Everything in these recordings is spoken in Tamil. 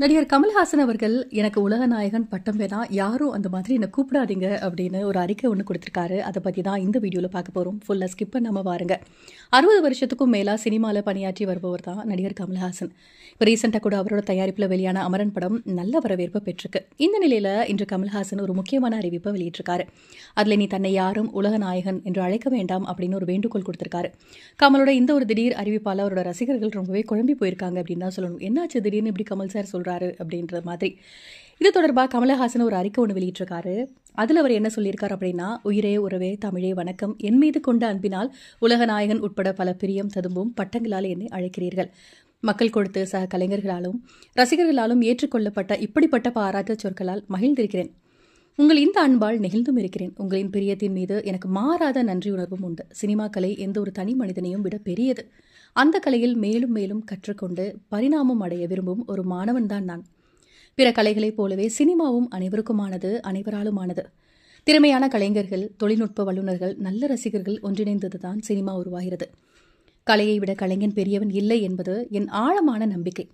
நடிகர் கமல்ஹாசன் அவர்கள் எனக்கு உலகநாயகன் பட்டம் வேணாம் யாரும் அந்த மாதிரி என்னை கூப்பிடாதீங்க அப்படின்னு ஒரு அறிக்கை ஒன்று கொடுத்துருக்காரு அதை பற்றி தான் இந்த வீடியோவில் பார்க்க போகிறோம் ஃபுல்லாக ஸ்கிப் பண்ணாமல் பாருங்க அறுபது வருஷத்துக்கும் மேலாக சினிமாவில் பணியாற்றி வருபவர் தான் நடிகர் கமல்ஹாசன் இப்போ ரீசெண்டாக கூட அவரோட தயாரிப்பில் வெளியான அமரன் படம் நல்ல வரவேற்பை பெற்றிருக்கு இந்த நிலையில் இன்று கமல்ஹாசன் ஒரு முக்கியமான அறிவிப்பை வெளியிட்டிருக்காரு அதில் நீ தன்னை யாரும் உலகநாயகன் என்று அழைக்க வேண்டாம் அப்படின்னு ஒரு வேண்டுகோள் கொடுத்துருக்காரு கமலோட இந்த ஒரு திடீர் அறிவிப்பால் அவரோட ரசிகர்கள் ரொம்பவே குழம்பி போயிருக்காங்க அப்படின்னு தான் சொல்லணும் என்னாச்சு திடீர்னு இப்படி கமல் சார் சொல்கிறாரு அப்படின்ற மாதிரி இது தொடர்பாக கமலஹாசன் ஒரு அறிக்கை ஒன்று வெளியிட்டிருக்காரு அதில் அவர் என்ன சொல்லியிருக்கார் அப்படின்னா உயிரே உறவே தமிழே வணக்கம் என் மீது கொண்ட அன்பினால் உலகநாயகன் உட்பட பல பிரியம் ததும்பும் பட்டங்களால் என்னை அழைக்கிறீர்கள் மக்கள் கொடுத்து சக கலைஞர்களாலும் ரசிகர்களாலும் ஏற்றுக்கொள்ளப்பட்ட இப்படிப்பட்ட பாராட்டு சொற்களால் மகிழ்ந்திருக்கிறேன் உங்கள் இந்த அன்பால் நெகிழ்ந்தும் இருக்கிறேன் உங்களின் பிரியத்தின் மீது எனக்கு மாறாத நன்றி உணர்வும் உண்டு சினிமாக்களை எந்த ஒரு தனி மனிதனையும் விட பெரியது அந்த கலையில் மேலும் மேலும் கற்றுக்கொண்டு பரிணாமம் அடைய விரும்பும் ஒரு மாணவன்தான் நான் பிற கலைகளைப் போலவே சினிமாவும் அனைவருக்குமானது அனைவராலுமானது திறமையான கலைஞர்கள் தொழில்நுட்ப வல்லுநர்கள் நல்ல ரசிகர்கள் ஒன்றிணைந்ததுதான் சினிமா உருவாகிறது கலையை விட கலைஞன் பெரியவன் இல்லை என்பது என் ஆழமான நம்பிக்கை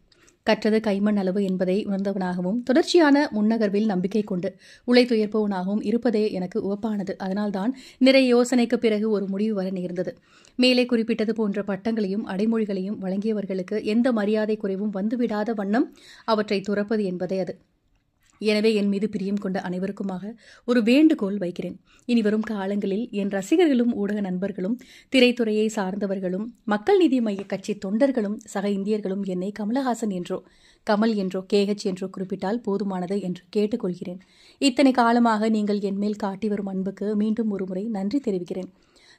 கற்றது கைமண் அளவு என்பதை உணர்ந்தவனாகவும் தொடர்ச்சியான முன்னகர்வில் நம்பிக்கை கொண்டு உழைத்துயர்ப்பவனாகவும் இருப்பதே எனக்கு உவப்பானது அதனால்தான் நிறைய யோசனைக்கு பிறகு ஒரு முடிவு வர நேர்ந்தது மேலே குறிப்பிட்டது போன்ற பட்டங்களையும் அடைமொழிகளையும் வழங்கியவர்களுக்கு எந்த மரியாதை குறைவும் வந்துவிடாத வண்ணம் அவற்றை துறப்பது என்பதே அது எனவே என் மீது பிரியம் கொண்ட அனைவருக்குமாக ஒரு வேண்டுகோள் வைக்கிறேன் இனி வரும் காலங்களில் என் ரசிகர்களும் ஊடக நண்பர்களும் திரைத்துறையை சார்ந்தவர்களும் மக்கள் நீதி மைய கட்சி தொண்டர்களும் சக இந்தியர்களும் என்னை கமலஹாசன் என்றோ கமல் என்றோ கேஹெச் என்றோ குறிப்பிட்டால் போதுமானது என்று கேட்டுக்கொள்கிறேன் இத்தனை காலமாக நீங்கள் என் மேல் காட்டி வரும் அன்புக்கு மீண்டும் ஒருமுறை நன்றி தெரிவிக்கிறேன்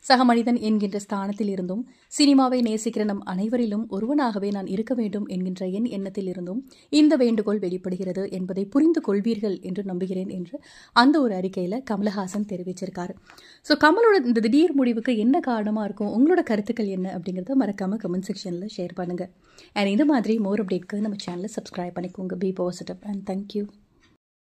சக மனிதன் என்கின்ற ஸ்தானத்தில் இருந்தும் சினிமாவை நேசிக்கிற நம் அனைவரிலும் ஒருவனாகவே நான் இருக்க வேண்டும் என்கின்ற என் எண்ணத்தில் இருந்தும் இந்த வேண்டுகோள் வெளிப்படுகிறது என்பதை புரிந்து கொள்வீர்கள் என்று நம்புகிறேன் என்று அந்த ஒரு அறிக்கையில் கமலஹாசன் தெரிவிச்சிருக்காரு ஸோ கமலோட இந்த திடீர் முடிவுக்கு என்ன காரணமாக இருக்கும் உங்களோட கருத்துக்கள் என்ன அப்படிங்கிறத மறக்காமல் கமெண்ட் செக்ஷனில் ஷேர் பண்ணுங்கள் அண்ட் இது மாதிரி மோர் அப்டேட்க்கு நம்ம சேனலை சப்ஸ்கிரைப் பண்ணிக்கோங்க பி பாசிட்டிவ் அண்ட் தேங்க்யூ